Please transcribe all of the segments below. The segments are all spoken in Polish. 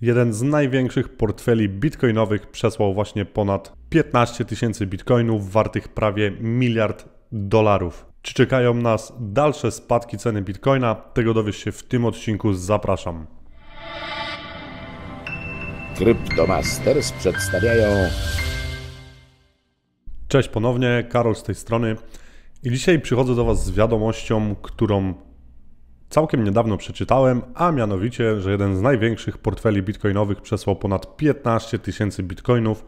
Jeden z największych portfeli bitcoinowych przesłał właśnie ponad 15 tysięcy bitcoinów wartych prawie miliard dolarów. Czy czekają nas dalsze spadki ceny bitcoina? Tego dowiesz się w tym odcinku. Zapraszam. Kryptomasters przedstawiają. Cześć ponownie, Karol z tej strony. I dzisiaj przychodzę do Was z wiadomością, którą całkiem niedawno przeczytałem, a mianowicie, że jeden z największych portfeli bitcoinowych przesłał ponad 15 tysięcy bitcoinów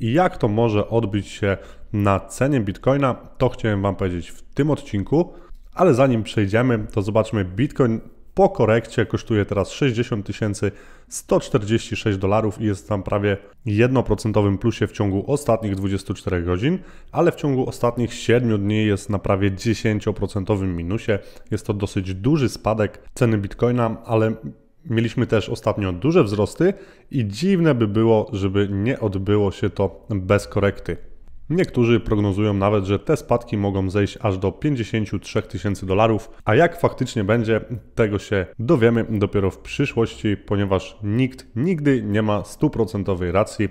i jak to może odbić się na cenie bitcoina, to chciałem Wam powiedzieć w tym odcinku. Ale zanim przejdziemy, to zobaczmy Bitcoin po korekcie kosztuje teraz 60 146 dolarów i jest tam prawie 1% plusie w ciągu ostatnich 24 godzin, ale w ciągu ostatnich 7 dni jest na prawie 10% minusie. Jest to dosyć duży spadek ceny bitcoina, ale Mieliśmy też ostatnio duże wzrosty i dziwne by było, żeby nie odbyło się to bez korekty. Niektórzy prognozują nawet, że te spadki mogą zejść aż do 53 tysięcy dolarów, a jak faktycznie będzie, tego się dowiemy dopiero w przyszłości, ponieważ nikt nigdy nie ma stuprocentowej racji.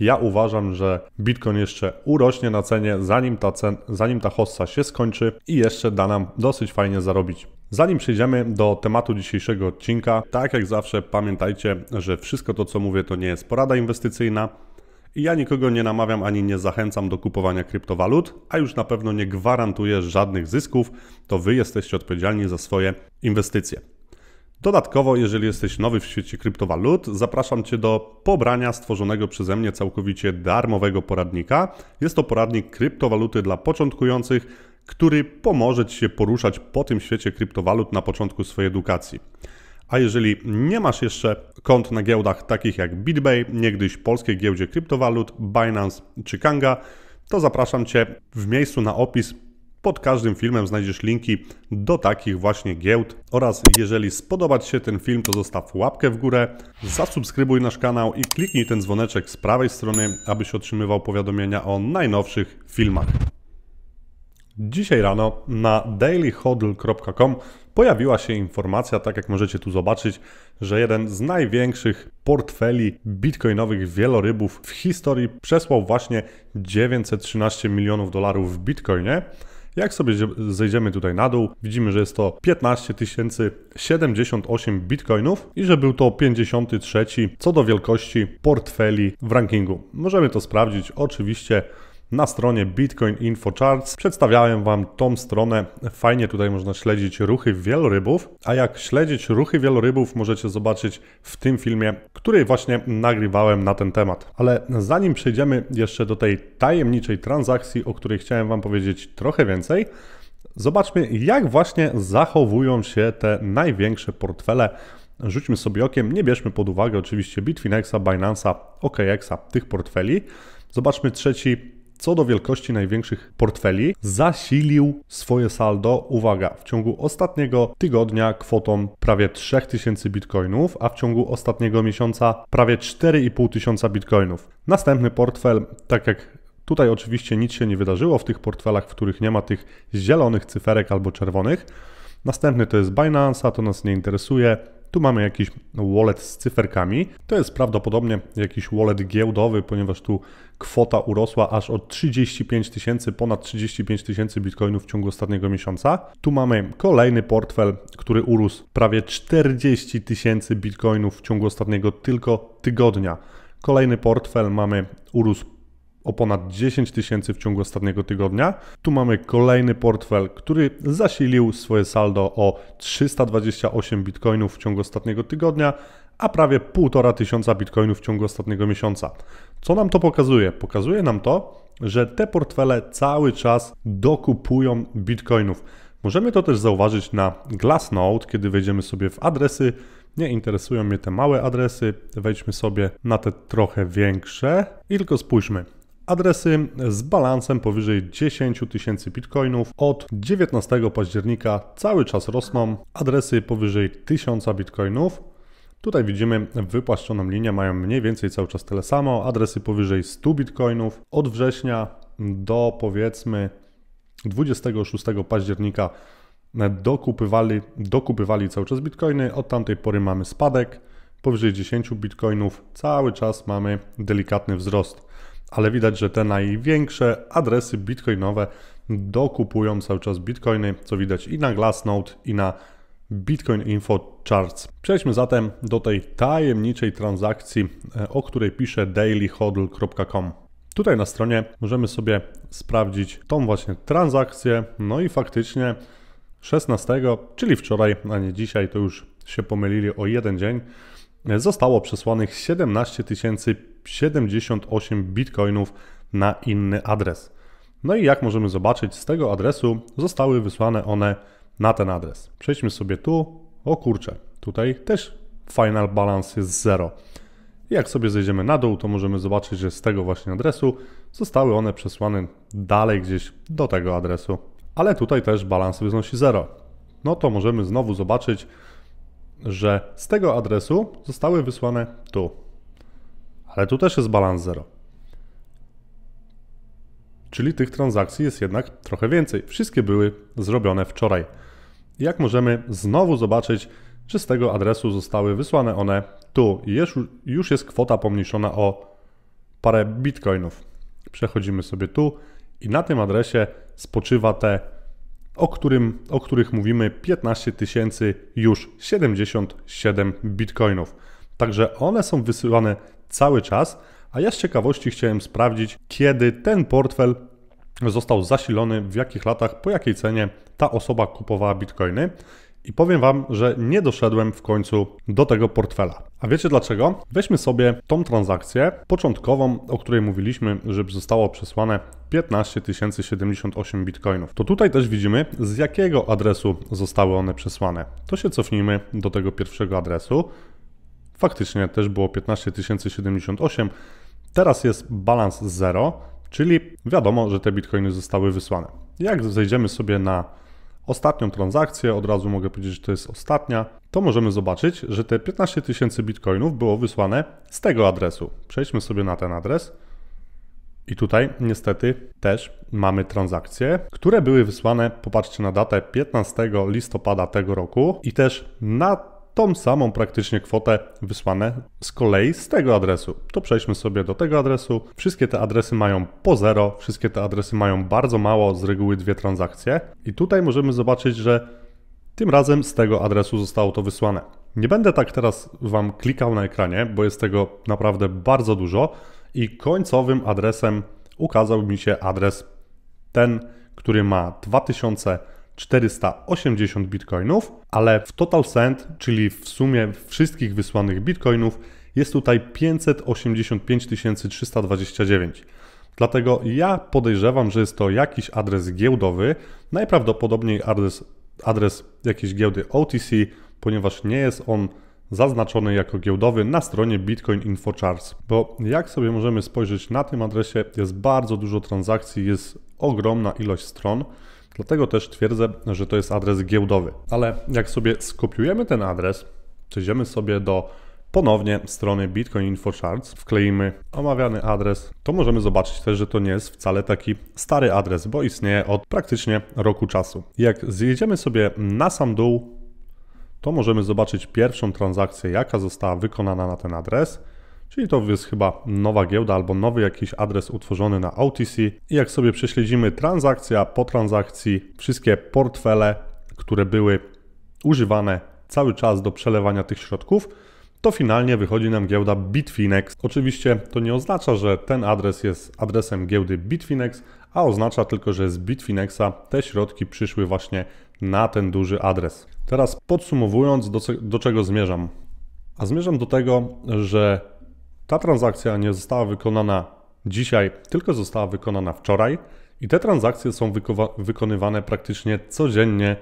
Ja uważam, że Bitcoin jeszcze urośnie na cenie, zanim ta, cen, zanim ta hossa się skończy i jeszcze da nam dosyć fajnie zarobić. Zanim przejdziemy do tematu dzisiejszego odcinka, tak jak zawsze pamiętajcie, że wszystko to co mówię to nie jest porada inwestycyjna. Ja nikogo nie namawiam ani nie zachęcam do kupowania kryptowalut, a już na pewno nie gwarantuję żadnych zysków, to wy jesteście odpowiedzialni za swoje inwestycje. Dodatkowo, jeżeli jesteś nowy w świecie kryptowalut, zapraszam Cię do pobrania stworzonego przeze mnie całkowicie darmowego poradnika. Jest to poradnik kryptowaluty dla początkujących, który pomoże Ci się poruszać po tym świecie kryptowalut na początku swojej edukacji. A jeżeli nie masz jeszcze kont na giełdach takich jak BitBay, niegdyś polskiej giełdzie kryptowalut, Binance czy Kanga, to zapraszam Cię w miejscu na opis. Pod każdym filmem znajdziesz linki do takich właśnie giełd. Oraz jeżeli spodoba Ci się ten film, to zostaw łapkę w górę, zasubskrybuj nasz kanał i kliknij ten dzwoneczek z prawej strony, abyś otrzymywał powiadomienia o najnowszych filmach. Dzisiaj rano na dailyhodl.com pojawiła się informacja, tak jak możecie tu zobaczyć, że jeden z największych portfeli bitcoinowych wielorybów w historii przesłał właśnie 913 milionów dolarów w bitcoinie. Jak sobie zejdziemy tutaj na dół, widzimy, że jest to 15 078 bitcoinów i że był to 53 co do wielkości portfeli w rankingu. Możemy to sprawdzić oczywiście na stronie Bitcoin Info Charts. Przedstawiałem Wam tą stronę. Fajnie tutaj można śledzić ruchy wielorybów. A jak śledzić ruchy wielorybów, możecie zobaczyć w tym filmie, który właśnie nagrywałem na ten temat. Ale zanim przejdziemy jeszcze do tej tajemniczej transakcji, o której chciałem Wam powiedzieć trochę więcej, zobaczmy, jak właśnie zachowują się te największe portfele rzućmy sobie okiem, nie bierzmy pod uwagę oczywiście Bitfinexa, Binance'a, OKExa, tych portfeli. Zobaczmy trzeci co do wielkości największych portfeli zasilił swoje saldo, uwaga, w ciągu ostatniego tygodnia kwotą prawie 3000 bitcoinów, a w ciągu ostatniego miesiąca prawie 4500 bitcoinów. Następny portfel, tak jak tutaj oczywiście nic się nie wydarzyło w tych portfelach, w których nie ma tych zielonych cyferek albo czerwonych. Następny to jest Binance, a to nas nie interesuje. Tu mamy jakiś wallet z cyferkami. To jest prawdopodobnie jakiś wallet giełdowy, ponieważ tu kwota urosła aż o 35 tysięcy, ponad 35 tysięcy bitcoinów w ciągu ostatniego miesiąca. Tu mamy kolejny portfel, który urósł prawie 40 tysięcy bitcoinów w ciągu ostatniego tylko tygodnia. Kolejny portfel mamy urósł o ponad 10 tysięcy w ciągu ostatniego tygodnia. Tu mamy kolejny portfel, który zasilił swoje saldo o 328 bitcoinów w ciągu ostatniego tygodnia, a prawie 1,5 tysiąca bitcoinów w ciągu ostatniego miesiąca. Co nam to pokazuje? Pokazuje nam to, że te portfele cały czas dokupują bitcoinów. Możemy to też zauważyć na Glassnode, kiedy wejdziemy sobie w adresy. Nie interesują mnie te małe adresy, wejdźmy sobie na te trochę większe i tylko spójrzmy adresy z balansem powyżej 10 tysięcy bitcoinów od 19 października cały czas rosną adresy powyżej 1000 bitcoinów. Tutaj widzimy wypłaszczoną linię, mają mniej więcej cały czas tyle samo, adresy powyżej 100 bitcoinów od września do powiedzmy 26 października dokupywali, dokupywali cały czas bitcoiny, od tamtej pory mamy spadek, powyżej 10 bitcoinów cały czas mamy delikatny wzrost ale widać, że te największe adresy bitcoinowe dokupują cały czas bitcoiny, co widać i na Glassnode, i na Bitcoin Info Charts. Przejdźmy zatem do tej tajemniczej transakcji, e, o której pisze dailyhodl.com. Tutaj na stronie możemy sobie sprawdzić tą właśnie transakcję. No i faktycznie 16, czyli wczoraj, a nie dzisiaj, to już się pomylili o jeden dzień zostało przesłanych 17 078 bitcoinów na inny adres. No i jak możemy zobaczyć, z tego adresu zostały wysłane one na ten adres. Przejdźmy sobie tu. O kurczę, tutaj też final balance jest 0. Jak sobie zejdziemy na dół, to możemy zobaczyć, że z tego właśnie adresu zostały one przesłane dalej gdzieś do tego adresu. Ale tutaj też balans wynosi 0. No to możemy znowu zobaczyć, że z tego adresu zostały wysłane tu. Ale tu też jest balans 0. Czyli tych transakcji jest jednak trochę więcej. Wszystkie były zrobione wczoraj. Jak możemy znowu zobaczyć, czy z tego adresu zostały wysłane one tu. już jest kwota pomniejszona o parę bitcoinów. Przechodzimy sobie tu i na tym adresie spoczywa te o, którym, o których mówimy 15 tysięcy już 77 bitcoinów. Także one są wysyłane cały czas, a ja z ciekawości chciałem sprawdzić, kiedy ten portfel został zasilony, w jakich latach, po jakiej cenie ta osoba kupowała bitcoiny. I powiem Wam, że nie doszedłem w końcu do tego portfela. A wiecie dlaczego? Weźmy sobie tą transakcję początkową, o której mówiliśmy, że zostało przesłane 15 078 bitcoinów. To tutaj też widzimy, z jakiego adresu zostały one przesłane. To się cofnijmy do tego pierwszego adresu. Faktycznie też było 15 078. Teraz jest balans 0, czyli wiadomo, że te bitcoiny zostały wysłane. Jak zejdziemy sobie na ostatnią transakcję, od razu mogę powiedzieć, że to jest ostatnia, to możemy zobaczyć, że te 15 tysięcy bitcoinów było wysłane z tego adresu. Przejdźmy sobie na ten adres. I tutaj niestety też mamy transakcje, które były wysłane, popatrzcie na datę 15 listopada tego roku i też na tą samą praktycznie kwotę wysłane z kolei z tego adresu. To przejdźmy sobie do tego adresu. Wszystkie te adresy mają po zero, wszystkie te adresy mają bardzo mało, z reguły dwie transakcje. I tutaj możemy zobaczyć, że tym razem z tego adresu zostało to wysłane. Nie będę tak teraz Wam klikał na ekranie, bo jest tego naprawdę bardzo dużo i końcowym adresem ukazał mi się adres ten, który ma 2000 480 bitcoinów, ale w total send, czyli w sumie wszystkich wysłanych bitcoinów, jest tutaj 585 329. Dlatego ja podejrzewam, że jest to jakiś adres giełdowy, najprawdopodobniej adres, adres jakiejś giełdy OTC, ponieważ nie jest on zaznaczony jako giełdowy na stronie Bitcoin Info Charts. Bo jak sobie możemy spojrzeć na tym adresie, jest bardzo dużo transakcji, jest ogromna ilość stron. Dlatego też twierdzę, że to jest adres giełdowy. Ale jak sobie skopiujemy ten adres, przejdziemy sobie do ponownie strony Bitcoin Info Charts, wkleimy omawiany adres, to możemy zobaczyć też, że to nie jest wcale taki stary adres, bo istnieje od praktycznie roku czasu. Jak zjedziemy sobie na sam dół, to możemy zobaczyć pierwszą transakcję, jaka została wykonana na ten adres – Czyli to jest chyba nowa giełda albo nowy jakiś adres utworzony na OTC. I jak sobie prześledzimy transakcja po transakcji, wszystkie portfele, które były używane cały czas do przelewania tych środków, to finalnie wychodzi nam giełda Bitfinex. Oczywiście to nie oznacza, że ten adres jest adresem giełdy Bitfinex, a oznacza tylko, że z Bitfinexa te środki przyszły właśnie na ten duży adres. Teraz podsumowując, do, do czego zmierzam? A zmierzam do tego, że ta transakcja nie została wykonana dzisiaj, tylko została wykonana wczoraj i te transakcje są wykonywane praktycznie codziennie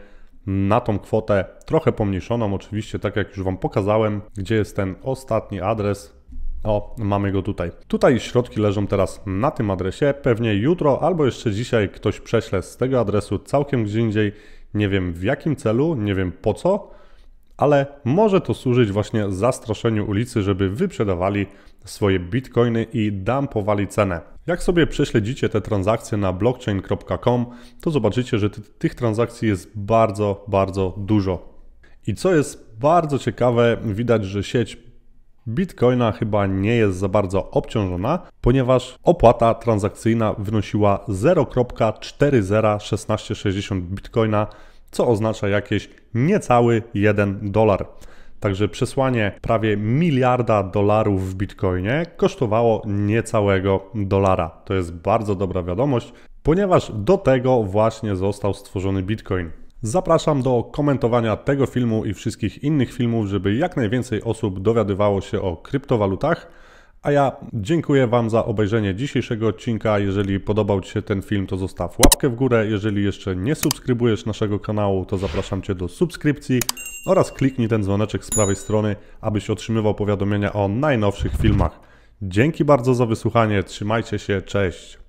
na tą kwotę trochę pomniejszoną oczywiście, tak jak już Wam pokazałem, gdzie jest ten ostatni adres. O, mamy go tutaj. Tutaj środki leżą teraz na tym adresie. Pewnie jutro albo jeszcze dzisiaj ktoś prześle z tego adresu całkiem gdzie indziej. Nie wiem w jakim celu, nie wiem po co, ale może to służyć właśnie zastraszeniu ulicy, żeby wyprzedawali swoje bitcoiny i dumpowali cenę. Jak sobie prześledzicie te transakcje na blockchain.com, to zobaczycie, że tych transakcji jest bardzo, bardzo dużo. I co jest bardzo ciekawe, widać, że sieć Bitcoina chyba nie jest za bardzo obciążona, ponieważ opłata transakcyjna wynosiła 0.401660 Bitcoina co oznacza jakieś niecały 1 dolar. Także przesłanie prawie miliarda dolarów w bitcoinie kosztowało niecałego dolara. To jest bardzo dobra wiadomość, ponieważ do tego właśnie został stworzony bitcoin. Zapraszam do komentowania tego filmu i wszystkich innych filmów, żeby jak najwięcej osób dowiadywało się o kryptowalutach. A ja dziękuję Wam za obejrzenie dzisiejszego odcinka. Jeżeli podobał Ci się ten film, to zostaw łapkę w górę. Jeżeli jeszcze nie subskrybujesz naszego kanału, to zapraszam Cię do subskrypcji oraz kliknij ten dzwoneczek z prawej strony, abyś otrzymywał powiadomienia o najnowszych filmach. Dzięki bardzo za wysłuchanie, trzymajcie się, cześć!